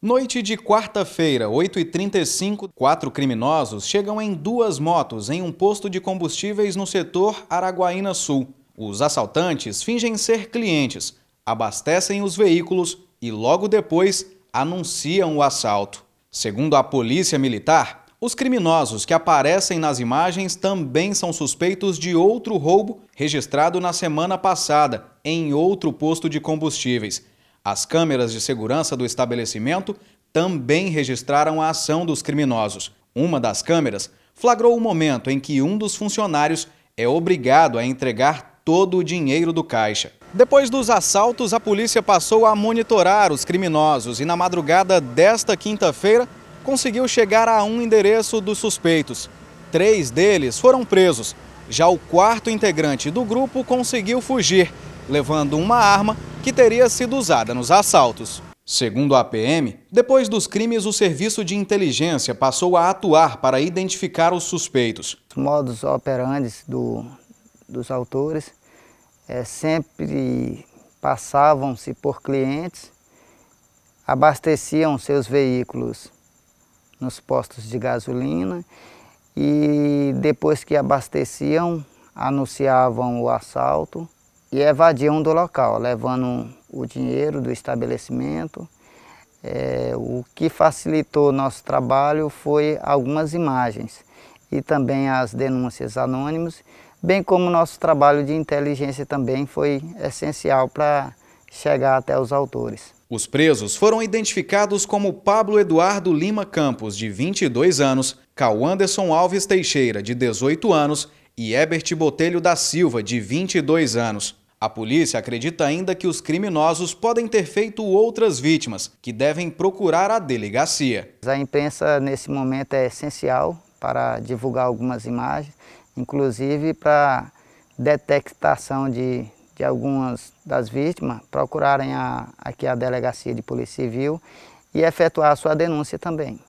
Noite de quarta-feira, 8h35, quatro criminosos chegam em duas motos em um posto de combustíveis no setor Araguaína Sul. Os assaltantes fingem ser clientes, abastecem os veículos e logo depois anunciam o assalto. Segundo a Polícia Militar, os criminosos que aparecem nas imagens também são suspeitos de outro roubo registrado na semana passada em outro posto de combustíveis as câmeras de segurança do estabelecimento também registraram a ação dos criminosos. Uma das câmeras flagrou o momento em que um dos funcionários é obrigado a entregar todo o dinheiro do caixa. Depois dos assaltos, a polícia passou a monitorar os criminosos e na madrugada desta quinta-feira conseguiu chegar a um endereço dos suspeitos. Três deles foram presos. Já o quarto integrante do grupo conseguiu fugir, levando uma arma que teria sido usada nos assaltos. Segundo a PM, depois dos crimes, o serviço de inteligência passou a atuar para identificar os suspeitos. Os modos operandi do, dos autores é, sempre passavam-se por clientes, abasteciam seus veículos nos postos de gasolina e depois que abasteciam, anunciavam o assalto e evadiam do local, levando o dinheiro do estabelecimento. É, o que facilitou nosso trabalho foi algumas imagens e também as denúncias anônimas, bem como nosso trabalho de inteligência também foi essencial para chegar até os autores. Os presos foram identificados como Pablo Eduardo Lima Campos, de 22 anos, Cal Anderson Alves Teixeira, de 18 anos, e Ebert Botelho da Silva, de 22 anos. A polícia acredita ainda que os criminosos podem ter feito outras vítimas, que devem procurar a delegacia. A imprensa, nesse momento, é essencial para divulgar algumas imagens, inclusive para detectação de, de algumas das vítimas, procurarem a, aqui a Delegacia de Polícia Civil e efetuar a sua denúncia também.